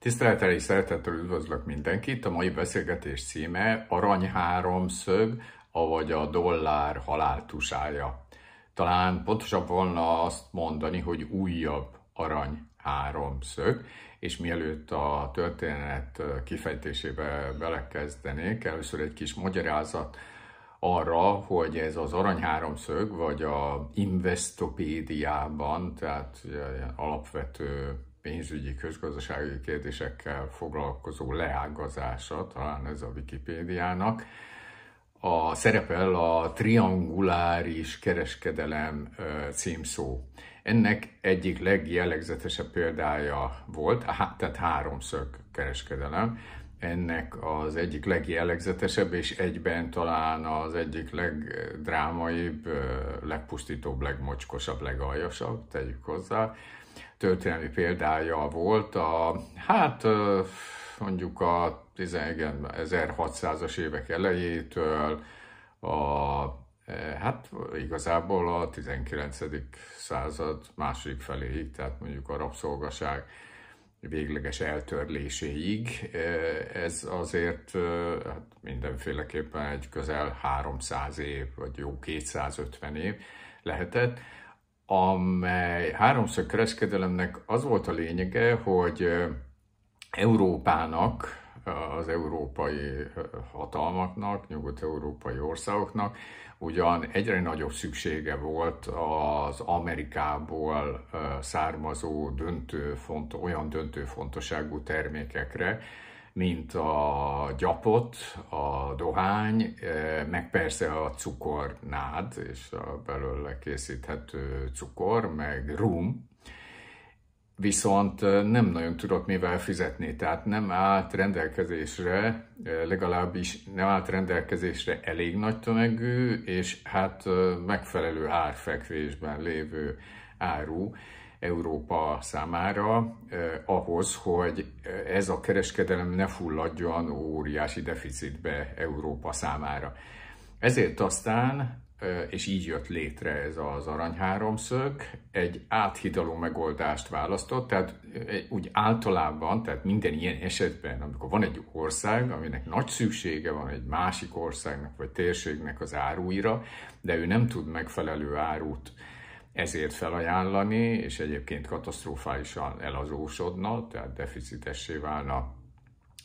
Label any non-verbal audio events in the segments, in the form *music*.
Tisztelettel és szeretettel üdvözlök mindenkit. A mai beszélgetés címe Arany háromszög, avagy a dollár haláltusája. Talán pontosabb volna azt mondani, hogy újabb arany háromszög, és mielőtt a történet kifejtésébe belekezdenék, először egy kis magyarázat arra, hogy ez az aranyháromszög, vagy a Investopédiában, tehát eh, alapvető pénzügyi, közgazdasági kérdésekkel foglalkozó leágazása, talán ez a Wikipédiának, a szerepel a trianguláris kereskedelem címszó. Ennek egyik legjellegzetesebb példája volt, tehát háromszög kereskedelem, ennek az egyik legjellegzetesebb, és egyben talán az egyik legdrámaibb, legpusztítóbb, legmocskosabb, legaljasabb, tegyük hozzá, történelmi példája volt a, hát mondjuk a 1600-as évek elejétől a, e, hát igazából a 19. század második feléig, tehát mondjuk a rabszolgaság végleges eltörléséig. E, ez azért hát mindenféleképpen egy közel 300 év, vagy jó 250 év lehetett amely háromszög kereskedelemnek az volt a lényege, hogy Európának, az európai hatalmaknak, nyugat-európai országoknak ugyan egyre nagyobb szüksége volt az Amerikából származó döntő, font, olyan döntő fontosságú termékekre, mint a gyapot, a dohány, e, meg persze a cukornád, és a belőle készíthető cukor, meg rum, viszont e, nem nagyon tudott mivel fizetni, tehát nem állt rendelkezésre, e, legalábbis nem állt rendelkezésre elég nagy tömegű, és hát megfelelő árfekvésben lévő áru. Európa számára eh, ahhoz, hogy eh, ez a kereskedelem ne fulladjon óriási deficitbe Európa számára. Ezért aztán, eh, és így jött létre ez az aranyháromszög, egy áthidaló megoldást választott, tehát úgy általában, tehát minden ilyen esetben, amikor van egy ország, aminek nagy szüksége van egy másik országnak vagy térségnek az áruira, de ő nem tud megfelelő árut ezért felajánlani, és egyébként katasztrofálisan elazósodna, tehát deficitessé válna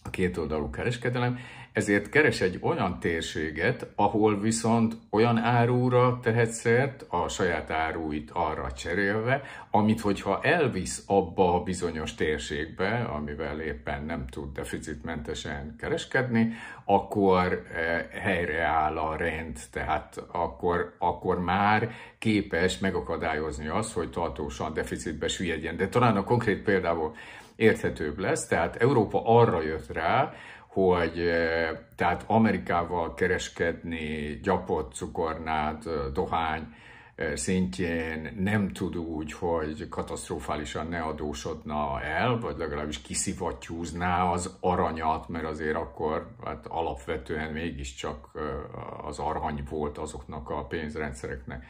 a kétoldalú kereskedelem, ezért keres egy olyan térséget, ahol viszont olyan árúra tehet szert, a saját áruit arra cserélve, amit hogyha elvisz abba a bizonyos térségbe, amivel éppen nem tud deficitmentesen kereskedni, akkor eh, helyreáll a rend, tehát akkor, akkor már képes megakadályozni azt, hogy tartósan deficitbe süllyedjen. De talán a konkrét példából érthetőbb lesz. Tehát Európa arra jött rá, hogy eh, tehát Amerikával kereskedni gyapott, cukornát, eh, dohány eh, szintjén nem tud úgy, hogy katasztrofálisan ne adósodna el, vagy legalábbis kiszivattyúzná az aranyat, mert azért akkor hát alapvetően mégiscsak az arany volt azoknak a pénzrendszereknek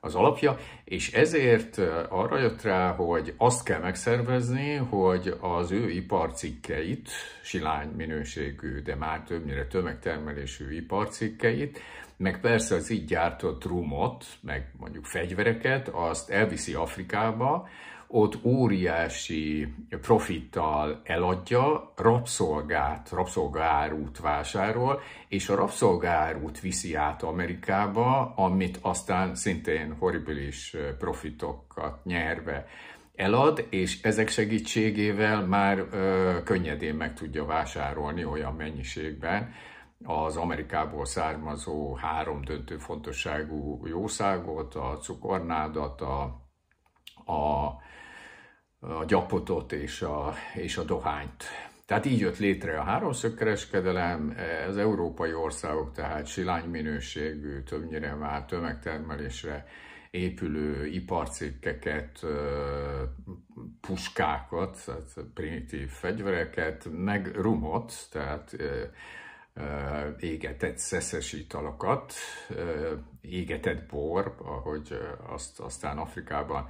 az alapja, és ezért arra jött rá, hogy azt kell megszervezni, hogy az ő iparcikkeit, silány minőségű, de már többnyire tömegtermelésű iparcikkeit, meg persze az így gyártott rumot, meg mondjuk fegyvereket, azt elviszi Afrikába, ott óriási profittal eladja, rabszolgát, rabszolgárút vásárol, és a rabszolgárút viszi át Amerikába, amit aztán szintén horribilis profitokat nyerve elad, és ezek segítségével már ö, könnyedén meg tudja vásárolni olyan mennyiségben, az Amerikából származó három döntő fontosságú jószágot, a cukornádat, a, a a gyapotot és a, és a dohányt. Tehát így jött létre a kereskedelem, az európai országok tehát silány minőségű, többnyire már tömegtermelésre épülő iparcikkeket, puskákat, tehát primitív fegyvereket, meg rumot, tehát égetett szeszes italokat, égetett bor, ahogy azt aztán Afrikában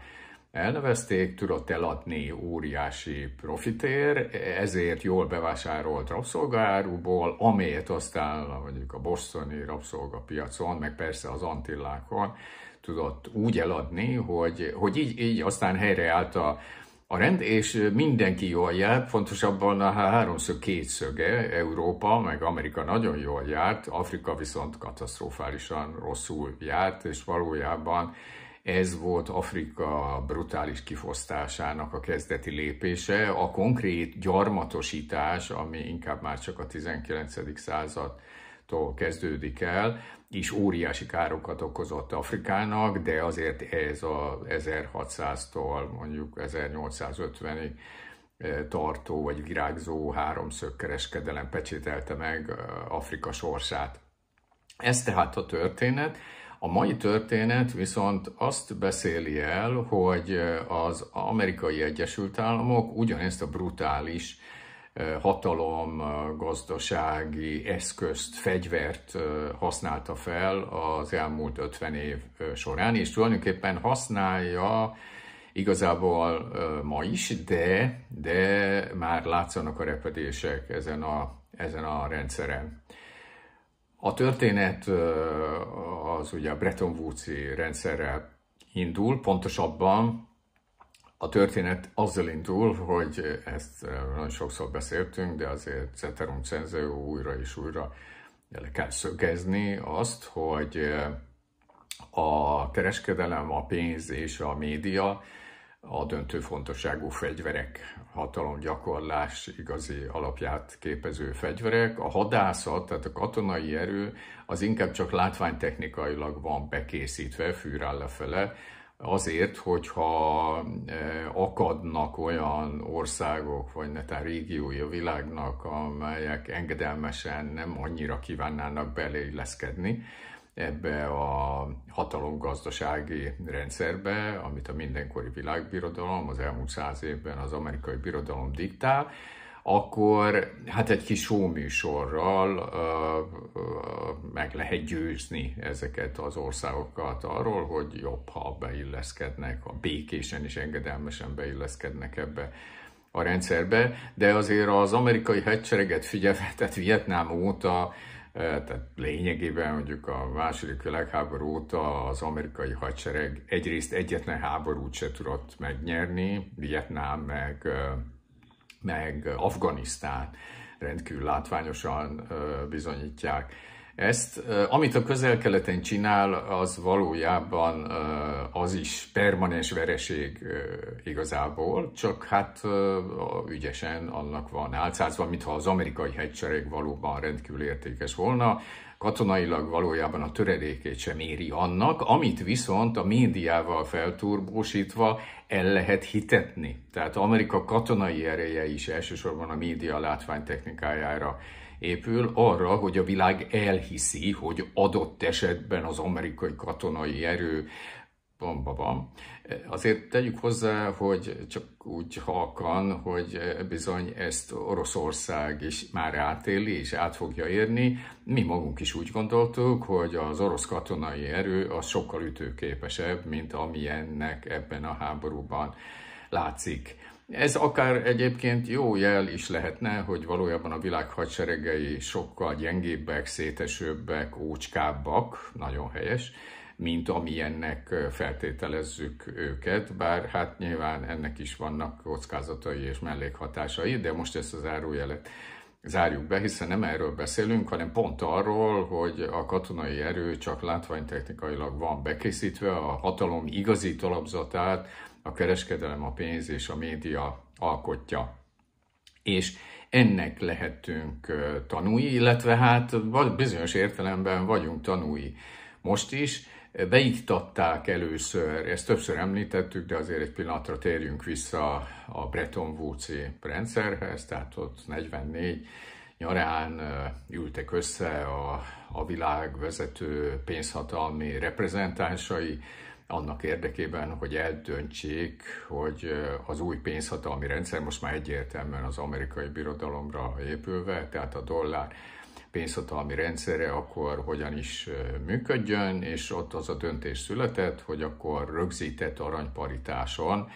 elnevezték, tudott eladni óriási profitér, ezért jól bevásárolt rabszolgárúból, amelyet aztán mondjuk a bosszoni rabszolgapiacon, meg persze az Antillákon tudott úgy eladni, hogy, hogy így, így aztán helyreállt a, a rend, és mindenki jól jár, fontosabban a háromszög kétszöge, Európa meg Amerika nagyon jól járt, Afrika viszont katasztrofálisan rosszul járt, és valójában ez volt Afrika brutális kifosztásának a kezdeti lépése. A konkrét gyarmatosítás, ami inkább már csak a 19. századtól kezdődik el, is óriási károkat okozott Afrikának, de azért ez a 1600-tól mondjuk 1850-ig eh, tartó vagy virágzó háromszög kereskedelem pecsételte meg eh, Afrika sorsát. Ez tehát a történet. A mai történet viszont azt beszéli el, hogy eh, az amerikai Egyesült Államok ugyanezt a brutális eh, hatalom, eh, gazdasági eszközt, fegyvert használta fel az elmúlt 50 év során, és tulajdonképpen használja igazából ma is, de, de már látszanak a repedések ezen a, ezen a rendszeren. A történet az ugye a Bretton woods rendszerrel indul, pontosabban a történet azzal indul, hogy ezt nagyon sokszor beszéltünk, de azért Ceterum Cenzeo újra és újra le kell szögezni azt, hogy a kereskedelem, a pénz és a média a döntő fontosságú fegyverek, hatalomgyakorlás igazi alapját képező fegyverek. A hadászat, tehát a katonai erő, az inkább csak látványtechnikailag van bekészítve fűrál lefele, azért, hogyha e, akadnak olyan országok, vagy netán régiói a világnak, amelyek engedelmesen nem annyira kívánnának beleilleszkedni, ebbe a hatalomgazdasági rendszerbe, amit a mindenkori világbirodalom az elmúlt száz évben az amerikai birodalom diktál, akkor hát egy kis sóműsorral uh, uh, meg lehet győzni ezeket az országokat arról, hogy jobb, ha beilleszkednek, ha békésen és engedelmesen beilleszkednek ebbe a rendszerbe, de azért az amerikai hegysereget figyelve, tehát Vietnám óta tehát lényegében mondjuk a második világháború óta az amerikai hadsereg egyrészt egyetlen háborút se tudott megnyerni, Vietnám meg, meg Afganisztán rendkívül látványosan bizonyítják. Ezt, amit a közel-keleten csinál, az valójában az is permanens vereség igazából, csak hát ügyesen annak van álcázva, mintha az amerikai hegysereg valóban rendkívül értékes volna, katonailag valójában a töredékét sem éri annak, amit viszont a médiával felturbósítva el lehet hitetni. Tehát Amerika katonai ereje is elsősorban a média látványtechnikájára épül arra, hogy a világ elhiszi, hogy adott esetben az amerikai katonai erő bomba van. Azért tegyük hozzá, hogy csak úgy halkan, hogy bizony ezt Oroszország is már átéli és át fogja érni. Mi magunk is úgy gondoltuk, hogy az orosz katonai erő az sokkal ütőképesebb, mint amilyennek ebben a háborúban látszik. Ez akár egyébként jó jel is lehetne, hogy valójában a világ hadseregei sokkal gyengébbek, szétesőbbek, ócskábbak, nagyon helyes, mint amilyennek feltételezzük őket, bár hát nyilván ennek is vannak kockázatai és mellékhatásai, de most ezt az árujelet zárjuk be, hiszen nem erről beszélünk, hanem pont arról, hogy a katonai erő csak látványtechnikailag van bekészítve, a hatalom igazi talapzatát a kereskedelem, a pénz és a média alkotja. És ennek lehetünk tanúi, illetve hát bizonyos értelemben vagyunk tanúi most is, beiktatták először, ezt többször említettük, de azért egy pillanatra térjünk vissza a Bretton woods rendszerhez, tehát ott 44 nyarán ültek össze a, a világ vezető pénzhatalmi reprezentánsai, annak érdekében, hogy eldöntsék, hogy az új pénzhatalmi rendszer most már egyértelműen az amerikai birodalomra épülve, tehát a dollár pénzhatalmi rendszere akkor hogyan is működjön, és ott az a döntés született, hogy akkor rögzített aranyparitáson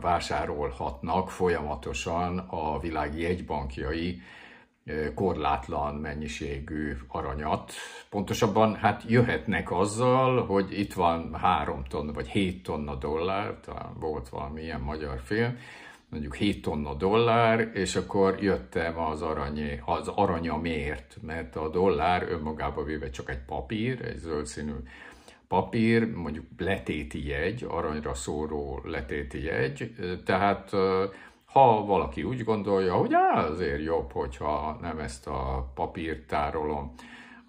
vásárolhatnak folyamatosan a világ egybankjai korlátlan mennyiségű aranyat. Pontosabban hát jöhetnek azzal, hogy itt van három tonna vagy 7 tonna dollár, talán volt valami ilyen magyar film, mondjuk 7 tonna dollár, és akkor jöttem az, aranyé, az aranya mért, mert a dollár önmagába véve csak egy papír, egy zöldszínű papír, mondjuk letéti jegy, aranyra szóró letéti jegy, tehát ha valaki úgy gondolja, hogy á, azért jobb, hogyha nem ezt a papírt tárolom,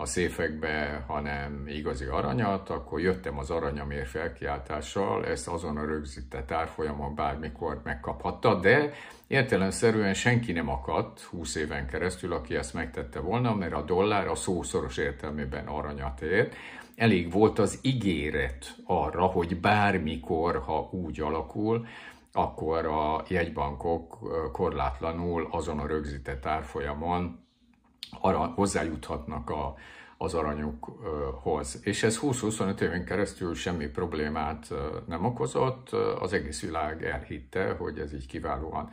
a széfekbe, hanem igazi aranyat, akkor jöttem az aranyamér felkiáltással, ezt azon a rögzített árfolyamon bármikor megkaphatta, de értelemszerűen senki nem akadt 20 éven keresztül, aki ezt megtette volna, mert a dollár a szószoros értelmében aranyat ért, elég volt az ígéret arra, hogy bármikor, ha úgy alakul, akkor a jegybankok korlátlanul azon a rögzített árfolyamon hozzájuthatnak a, az aranyokhoz. És ez 20-25 éven keresztül semmi problémát nem okozott, az egész világ elhitte, hogy ez így kiválóan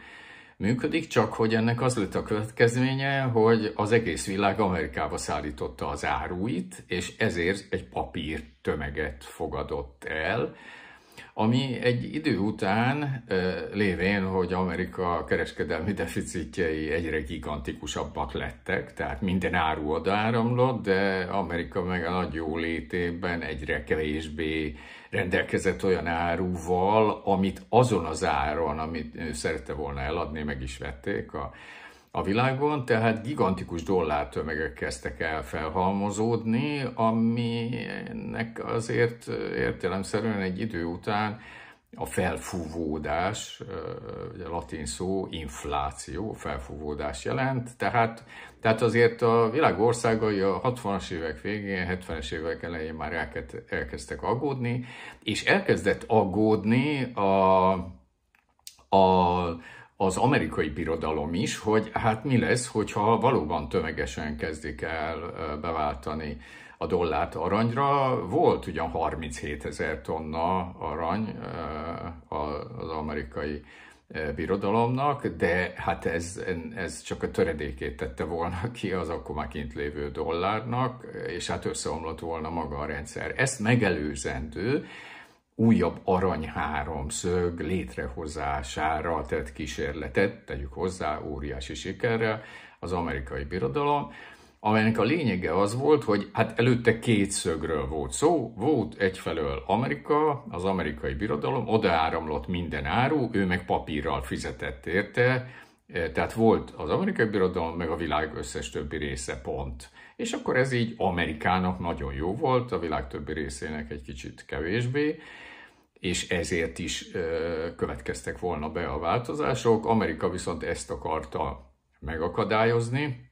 működik, csak hogy ennek az lett a következménye, hogy az egész világ Amerikába szállította az áruit, és ezért egy papír tömeget fogadott el, ami egy idő után lévén, hogy Amerika kereskedelmi deficitjei egyre gigantikusabbak lettek, tehát minden áru odáramlott, de Amerika meg a nagy jólétében egyre kevésbé rendelkezett olyan áruval, amit azon az áron, amit ő szerette volna eladni, meg is vették a a világon, tehát gigantikus dollártömegek kezdtek el felhalmozódni, aminek azért értelemszerűen egy idő után a felfúvódás, ugye a latin szó infláció, felfúvódás jelent, tehát, tehát azért a világ országai a 60-as évek végén, 70-es évek elején már elkezdtek aggódni, és elkezdett aggódni a, a az amerikai birodalom is, hogy hát mi lesz, hogyha valóban tömegesen kezdik el beváltani a dollárt aranyra. Volt ugyan 37 ezer tonna arany az amerikai birodalomnak, de hát ez, ez csak a töredékét tette volna *laughs* ki az akkor már kint lévő dollárnak, és hát összeomlott volna maga a rendszer. Ezt megelőzendő, újabb aranyháromszög létrehozására tett kísérletet, tegyük hozzá óriási sikerrel, az amerikai birodalom, amelynek a lényege az volt, hogy hát előtte két szögről volt szó, volt egyfelől Amerika, az amerikai birodalom, odaáramlott minden áru, ő meg papírral fizetett érte, e, tehát volt az amerikai birodalom, meg a világ összes többi része pont. És akkor ez így Amerikának nagyon jó volt, a világ többi részének egy kicsit kevésbé, és ezért is következtek volna be a változások. Amerika viszont ezt akarta megakadályozni,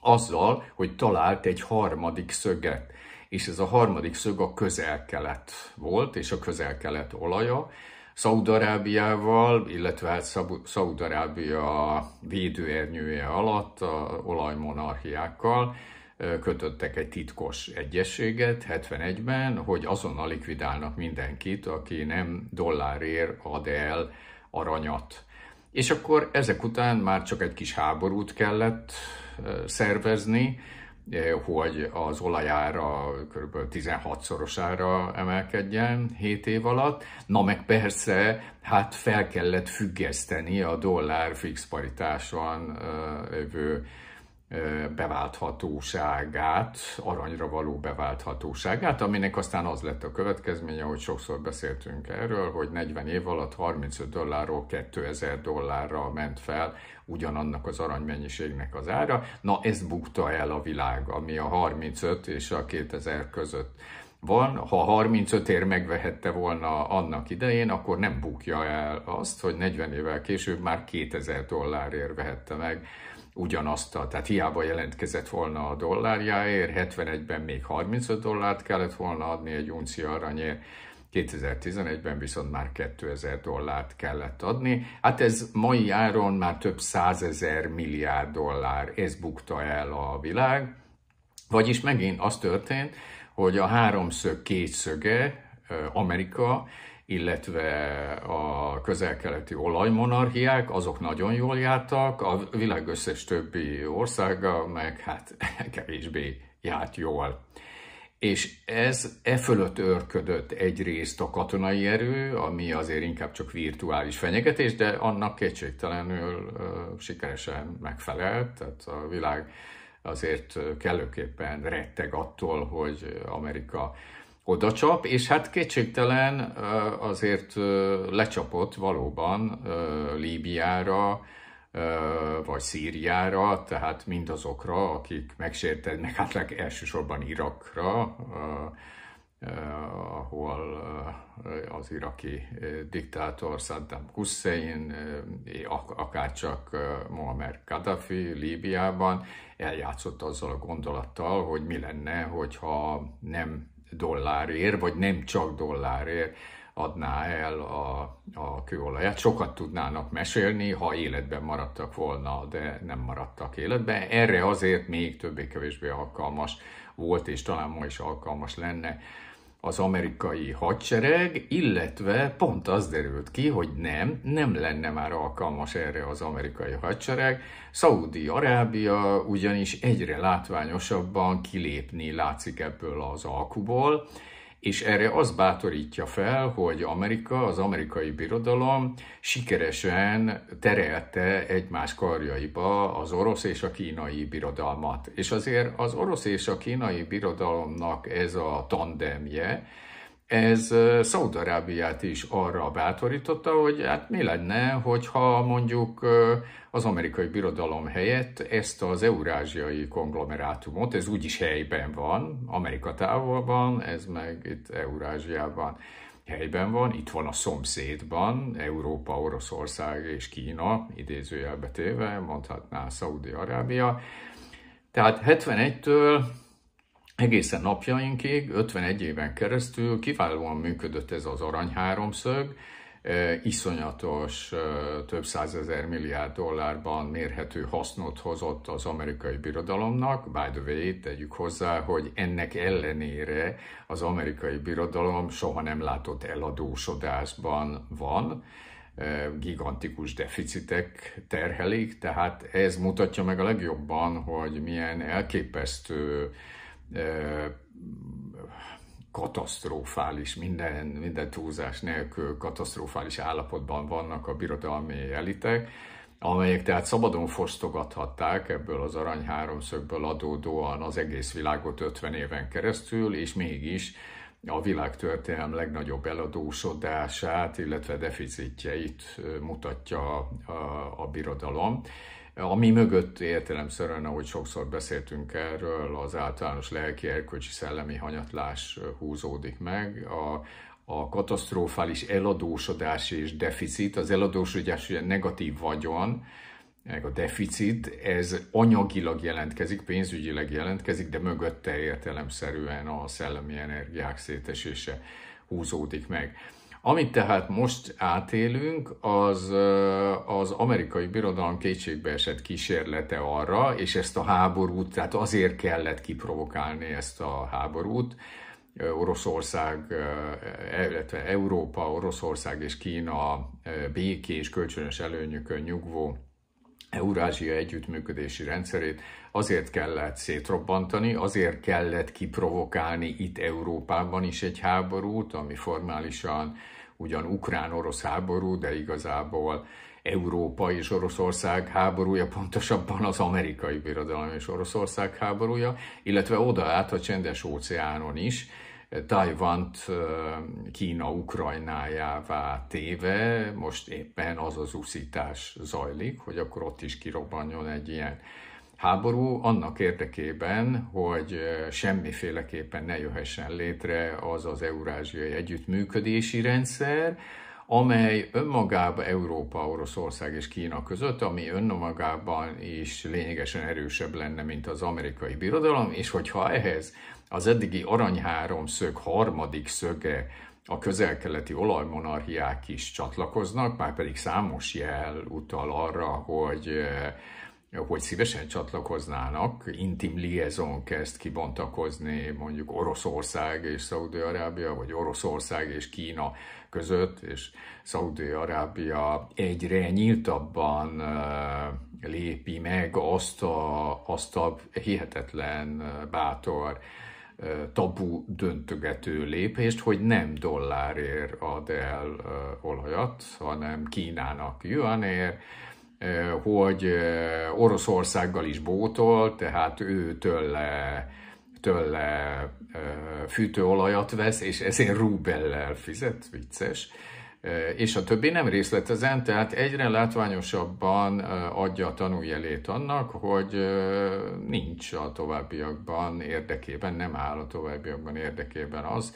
azzal, hogy talált egy harmadik szöget. És ez a harmadik szög a közel-kelet volt, és a közel-kelet olaja. Szaudarábiával, illetve hát Szaudarábia védőernyője alatt, a olajmonarchiákkal, kötöttek egy titkos egyességet 71-ben, hogy azonnal likvidálnak mindenkit, aki nem dollárért ad el aranyat. És akkor ezek után már csak egy kis háborút kellett szervezni, hogy az olajára kb. 16-szorosára emelkedjen 7 év alatt. Na meg persze, hát fel kellett függeszteni a dollár fix paritáson beválthatóságát, aranyra való beválthatóságát, aminek aztán az lett a következménye, hogy sokszor beszéltünk erről, hogy 40 év alatt 35 dollárról 2000 dollárra ment fel ugyanannak az aranymennyiségnek az ára. Na, ez bukta el a világ, ami a 35 és a 2000 között van, ha 35 ér megvehette volna annak idején, akkor nem bukja el azt, hogy 40 évvel később már 2000 dollárért vehette meg ugyanazt a, tehát hiába jelentkezett volna a dollárjáért, 71-ben még 35 dollárt kellett volna adni egy unci aranyért, 2011-ben viszont már 2000 dollárt kellett adni. Hát ez mai áron már több százezer milliárd dollár, ez bukta el a világ. Vagyis megint az történt, hogy a háromszög kétszöge, Amerika illetve a közelkeleti olajmonarchiák, azok nagyon jól jártak, a világ összes többi országa meg hát *laughs* kevésbé járt jól. És ez e fölött örködött egyrészt a katonai erő, ami azért inkább csak virtuális fenyegetés, de annak kétségtelenül sikeresen megfelelt, tehát a világ azért kellőképpen retteg attól, hogy Amerika oda csap, és hát kétségtelen azért lecsapott valóban Líbiára, vagy Szíriára, tehát mindazokra, akik megsértetnek, hát elsősorban Irakra, ahol az iraki diktátor Saddam Hussein, akárcsak Muammar Gaddafi Líbiában eljátszott azzal a gondolattal, hogy mi lenne, hogyha nem dollárért, vagy nem csak dollárért adná el a, a kőolajat. Sokat tudnának mesélni, ha életben maradtak volna, de nem maradtak életben. Erre azért még többé-kevésbé alkalmas volt, és talán ma is alkalmas lenne az amerikai hadsereg, illetve pont az derült ki, hogy nem, nem lenne már alkalmas erre az amerikai hadsereg. Szaudi-Arábia ugyanis egyre látványosabban kilépni látszik ebből az alkuból, és erre az bátorítja fel, hogy Amerika, az amerikai birodalom sikeresen terelte egymás karjaiba az orosz és a kínai birodalmat. És azért az orosz és a kínai birodalomnak ez a tandemje, ez Szaudarábiát is arra bátorította, hogy hát mi lenne, hogyha mondjuk az amerikai birodalom helyett ezt az eurázsiai konglomerátumot, ez úgyis helyben van, Amerika távol van, ez meg itt Eurázsiában helyben van, itt van a szomszédban, Európa, Oroszország és Kína, idézőjelbe téve, mondhatná Szaudi-Arábia. Tehát 71-től Egészen napjainkig, 51 éven keresztül kiválóan működött ez az háromszög, e, iszonyatos, e, több százezer milliárd dollárban mérhető hasznot hozott az amerikai birodalomnak. By the way, tegyük hozzá, hogy ennek ellenére az amerikai birodalom soha nem látott eladósodásban van, e, gigantikus deficitek terhelik, tehát ez mutatja meg a legjobban, hogy milyen elképesztő katasztrofális, minden, minden túlzás nélkül katasztrofális állapotban vannak a birodalmi elitek, amelyek tehát szabadon fosztogathatták ebből az arany háromszögből adódóan az egész világot 50 éven keresztül, és mégis a világtörténelem legnagyobb eladósodását, illetve deficitjeit mutatja a, a, a birodalom ami mögött értelemszerűen, ahogy sokszor beszéltünk erről, az általános lelki, erkölcsi, szellemi hanyatlás húzódik meg. A, a katasztrofális eladósodás és deficit, az eladósodás ugye negatív vagyon, meg a deficit, ez anyagilag jelentkezik, pénzügyileg jelentkezik, de mögötte értelemszerűen a szellemi energiák szétesése húzódik meg. Amit tehát most átélünk, az az amerikai birodalom kétségbeesett kísérlete arra, és ezt a háborút, tehát azért kellett kiprovokálni ezt a háborút, Oroszország, e, illetve Európa, Oroszország és Kína békés, kölcsönös előnyükön nyugvó Eurázsia együttműködési rendszerét azért kellett szétrobbantani, azért kellett kiprovokálni itt Európában is egy háborút, ami formálisan ugyan ukrán-orosz háború, de igazából Európa és Oroszország háborúja, pontosabban az amerikai birodalom és Oroszország háborúja, illetve oda át a csendes óceánon is, Tajvant Kína Ukrajnájává téve most éppen az az úszítás zajlik, hogy akkor ott is kirobbanjon egy ilyen háború annak érdekében, hogy semmiféleképpen ne jöhessen létre az az eurázsiai együttműködési rendszer, amely önmagában Európa, Oroszország és Kína között, ami önmagában is lényegesen erősebb lenne, mint az amerikai birodalom, és hogyha ehhez az eddigi aranyháromszög harmadik szöge a közelkeleti olajmonarchiák is csatlakoznak, már pedig számos jel utal arra, hogy hogy szívesen csatlakoznának, intim liaison kezd kibontakozni mondjuk Oroszország és Szaudi-Arábia, vagy Oroszország és Kína között, és Szaudi-Arábia egyre nyíltabban lépi meg azt a, azt a hihetetlen bátor tabu döntögető lépést, hogy nem dollárért ad el olajat, hanem Kínának ér hogy Oroszországgal is bótol, tehát ő tőle, tőle fűtőolajat vesz, és ezért rubellel fizet, vicces és a többi nem részletezen, tehát egyre látványosabban adja a tanújelét annak, hogy nincs a továbbiakban érdekében, nem áll a továbbiakban érdekében az,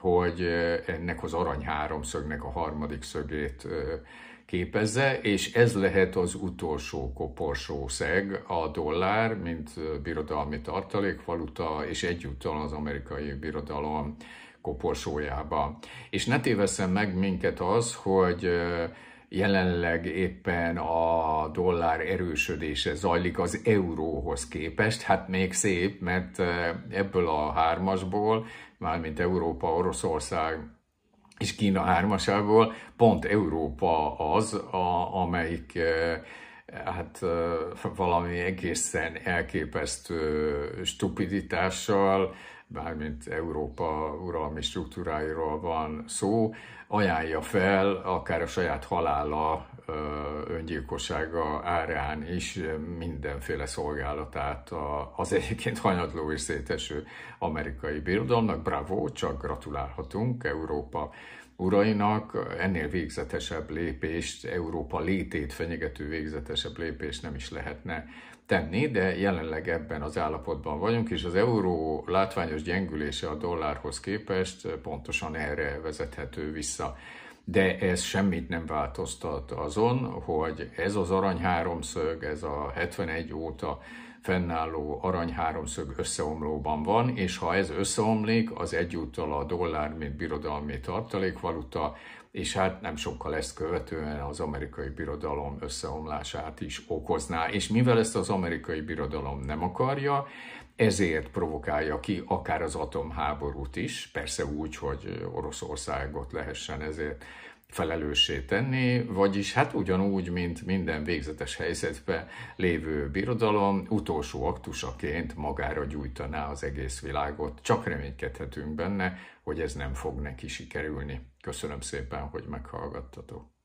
hogy ennek az arany háromszögnek a harmadik szögét képezze, és ez lehet az utolsó koporsó szeg, a dollár, mint birodalmi tartalékvaluta, és egyúttal az amerikai birodalom koporsójába. És ne tévesszen meg minket az, hogy jelenleg éppen a dollár erősödése zajlik az euróhoz képest. Hát még szép, mert ebből a hármasból, mármint Európa, Oroszország és Kína hármasából, pont Európa az, a, amelyik hát valami egészen elképesztő stupiditással, bármint Európa uralmi struktúráiról van szó, ajánlja fel akár a saját halála öngyilkossága árán is mindenféle szolgálatát az egyébként hanyatló és széteső amerikai birodalomnak. Bravo, csak gratulálhatunk Európa urainak, ennél végzetesebb lépést, Európa létét fenyegető végzetesebb lépést nem is lehetne tenni, de jelenleg ebben az állapotban vagyunk, és az euró látványos gyengülése a dollárhoz képest pontosan erre vezethető vissza. De ez semmit nem változtat azon, hogy ez az arany háromszög, ez a 71 óta fennálló arany háromszög összeomlóban van, és ha ez összeomlik, az egyúttal a dollár, mint birodalmi tartalékvaluta, és hát nem sokkal ezt követően az amerikai birodalom összeomlását is okozná. És mivel ezt az amerikai birodalom nem akarja, ezért provokálja ki akár az atomháborút is, persze úgy, hogy Oroszországot lehessen ezért felelőssé tenni, vagyis hát ugyanúgy, mint minden végzetes helyzetben lévő birodalom utolsó aktusaként magára gyújtaná az egész világot. Csak reménykedhetünk benne, hogy ez nem fog neki sikerülni. Köszönöm szépen, hogy meghallgattatok.